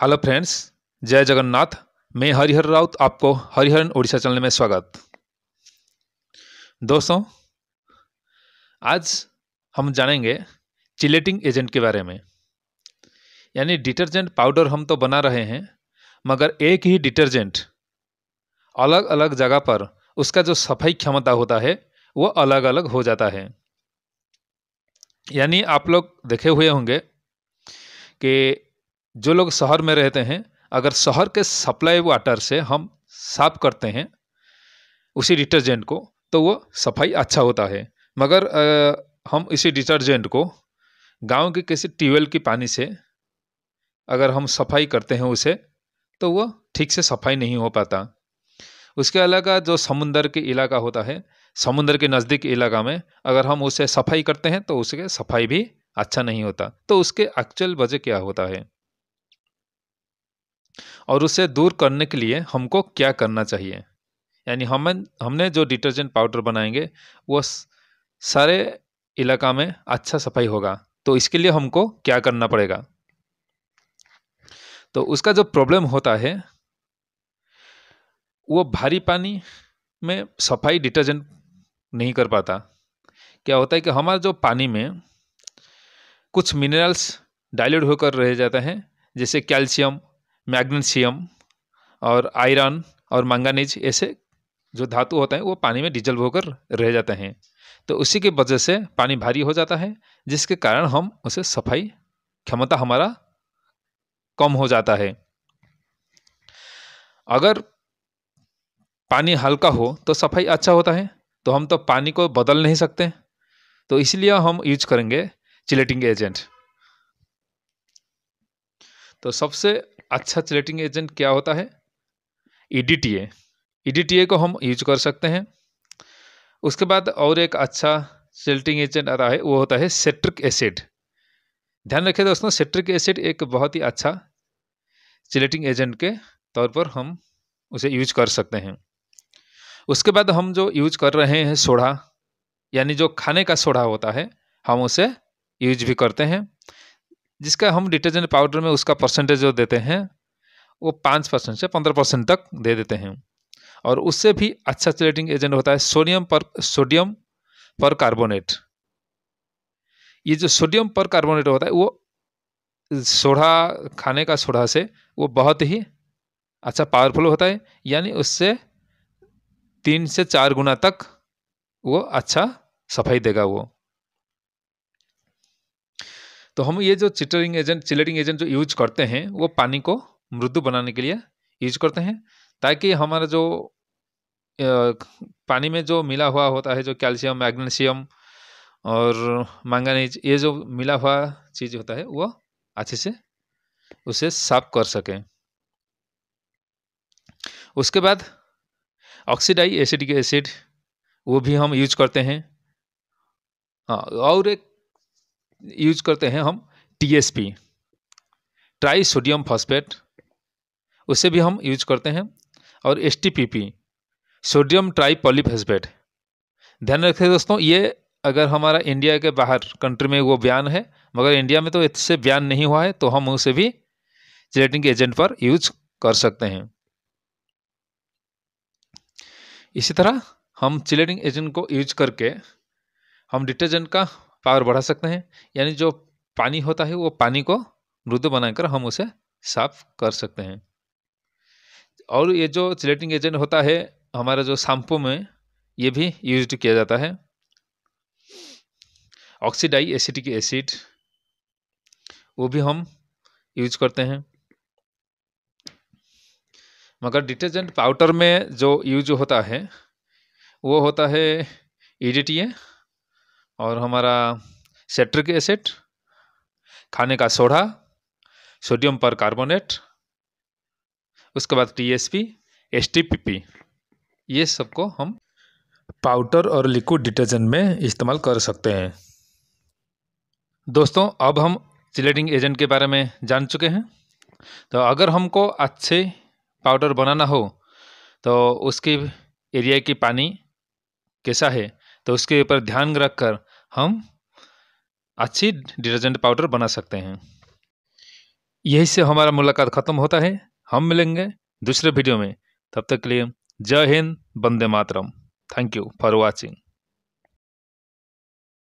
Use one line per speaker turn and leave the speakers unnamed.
hello friends जय जगन्नाथ मैं हरिहर राउत आपको हरिहरन उड़ीसा चैनल में स्वागत दोस्तों आज हम जानेंगे चिलेटिंग एजेंट के बारे में यानी डिटर्जेंट पाउडर हम तो बना रहे हैं मगर एक ही डिटर्जेंट अलग अलग जगह पर उसका जो सफाई क्षमता होता है वो अलग अलग हो जाता है यानी आप लोग देखे हुए होंगे कि जो लोग शहर में रहते हैं अगर शहर के सप्लाई वाटर से हम साफ करते हैं उसी डिटर्जेंट को तो वो सफाई अच्छा होता है मगर आ, हम इसी डिटर्जेंट को गांव के किसी ट्यूबवेल के पानी से अगर हम सफाई करते हैं उसे तो वो ठीक से सफाई नहीं हो पाता उसके अलावा जो समुंदर के इलाका होता है समुंदर के नज़दीक इलाका में अगर हम उसे सफाई करते हैं तो उसके सफाई भी अच्छा नहीं होता तो उसके एक्चुअल वजह क्या होता है और उसे दूर करने के लिए हमको क्या करना चाहिए यानी हम हमने जो डिटर्जेंट पाउडर बनाएंगे वो सारे इलाका में अच्छा सफाई होगा तो इसके लिए हमको क्या करना पड़ेगा तो उसका जो प्रॉब्लम होता है वो भारी पानी में सफाई डिटर्जेंट नहीं कर पाता क्या होता है कि हमारे जो पानी में कुछ मिनरल्स डाइल्यूट होकर रह जाते हैं जैसे कैल्शियम मैग्नीशियम और आयरन और मंगानीज ऐसे जो धातु होते हैं वो पानी में डीजल होकर रह जाते हैं तो उसी की वजह से पानी भारी हो जाता है जिसके कारण हम उसे सफाई क्षमता हमारा कम हो जाता है अगर पानी हल्का हो तो सफाई अच्छा होता है तो हम तो पानी को बदल नहीं सकते तो इसलिए हम यूज करेंगे चिलेटिंग एजेंट तो सबसे अच्छा चिलेटिंग एजेंट क्या होता है ईडीटीए e ईडीटीए e को हम यूज कर सकते हैं उसके बाद और एक अच्छा चिलेटिंग एजेंट आता है वो होता है सेट्रिक एसिड ध्यान रखें दोस्तों सेट्रिक एसिड एक बहुत ही अच्छा चिलेटिंग एजेंट के तौर पर हम उसे यूज कर सकते हैं उसके बाद हम जो यूज कर रहे हैं सोडा यानी जो खाने का सोडा होता है हम उसे यूज भी करते हैं जिसका हम डिटर्जेंट पाउडर में उसका परसेंटेज जो देते हैं वो पाँच परसेंट से पंद्रह परसेंट तक दे देते हैं और उससे भी अच्छा सेलेटिंग एजेंट होता है सोडियम पर सोडियम पर कार्बोनेट ये जो सोडियम पर कार्बोनेट होता है वो सोढ़ा खाने का सोढ़ा से वो बहुत ही अच्छा पावरफुल होता है यानी उससे तीन से चार गुना तक वो अच्छा सफाई देगा वो तो हम ये जो चिटरिंग एजेंट चिलरिंग एजेंट जो यूज करते हैं वो पानी को मृदु बनाने के लिए यूज करते हैं ताकि हमारा जो पानी में जो मिला हुआ होता है जो कैल्शियम मैग्नीशियम और मैंगानीज ये जो मिला हुआ चीज़ होता है वो अच्छे से उसे साफ कर सकें उसके बाद ऑक्सीडाई एसिडिक एसिड वो भी हम यूज करते हैं हाँ और एक यूज करते हैं हम टीएसपी ट्राई सोडियम फॉस्फेट उसे भी हम यूज करते हैं और एस सोडियम ट्राई पॉलीफेस्फेट ध्यान रखें दोस्तों ये अगर हमारा इंडिया के बाहर कंट्री में वो बयान है मगर इंडिया में तो इससे बयान नहीं हुआ है तो हम उसे भी जिलेटिन के एजेंट पर यूज कर सकते हैं इसी तरह हम चिलेटिंग एजेंट को यूज करके हम डिटर्जेंट का पावर बढ़ा सकते हैं यानी जो पानी होता है वो पानी को मृदु बनाकर हम उसे साफ कर सकते हैं और ये जो चिलेटिंग एजेंट होता है हमारा जो शैम्पू में ये भी यूज किया जाता है ऑक्सीडाई एसिडिक एसिड वो भी हम यूज करते हैं मगर डिटर्जेंट पाउडर में जो यूज होता है वो होता है ई डी टी ए और हमारा सेट्रिक एसिड खाने का सोडा सोडियम पर कार्बोनेट उसके बाद टीएसपी एसटीपीपी ये सबको हम पाउडर और लिक्विड डिटर्जेंट में इस्तेमाल कर सकते हैं दोस्तों अब हम चिलेटिंग एजेंट के बारे में जान चुके हैं तो अगर हमको अच्छे पाउडर बनाना हो तो उसके एरिया की पानी कैसा है तो उसके ऊपर ध्यान रखकर हम अच्छी डिटर्जेंट पाउडर बना सकते हैं यही से हमारा मुलाकात ख़त्म होता है हम मिलेंगे दूसरे वीडियो में तब तक के लिए जय हिंद वंदे मातरम थैंक यू फॉर वॉचिंग